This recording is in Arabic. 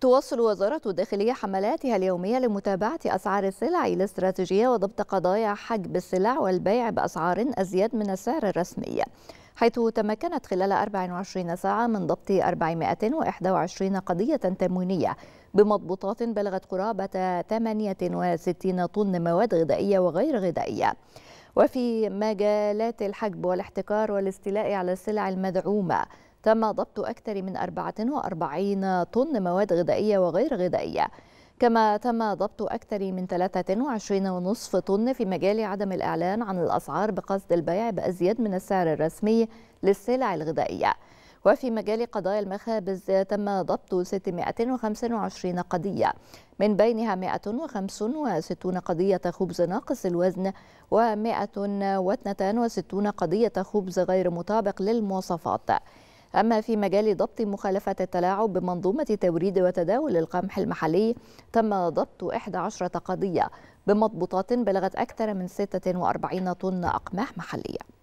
تواصل وزارة الداخلية حملاتها اليومية لمتابعة أسعار السلع الاستراتيجية وضبط قضايا حجب السلع والبيع بأسعار أزيد من السعر الرسمي حيث تمكنت خلال 24 ساعة من ضبط 421 قضية تموينية بمضبوطات بلغت قرابة 68 طن مواد غذائية وغير غذائية وفي مجالات الحجب والاحتكار والاستيلاء على السلع المدعومة تم ضبط أكثر من 44 طن مواد غذائية وغير غذائية كما تم ضبط أكثر من 23.5 طن في مجال عدم الإعلان عن الأسعار بقصد البيع بأزيد من السعر الرسمي للسلع الغذائية وفي مجال قضايا المخابز تم ضبط 625 قضية من بينها 165 قضية خبز ناقص الوزن و162 قضية خبز غير مطابق للمواصفات أما في مجال ضبط مخالفة التلاعب بمنظومة توريد وتداول القمح المحلي تم ضبط 11 قضية بمضبوطات بلغت أكثر من 46 طن أقماح محلية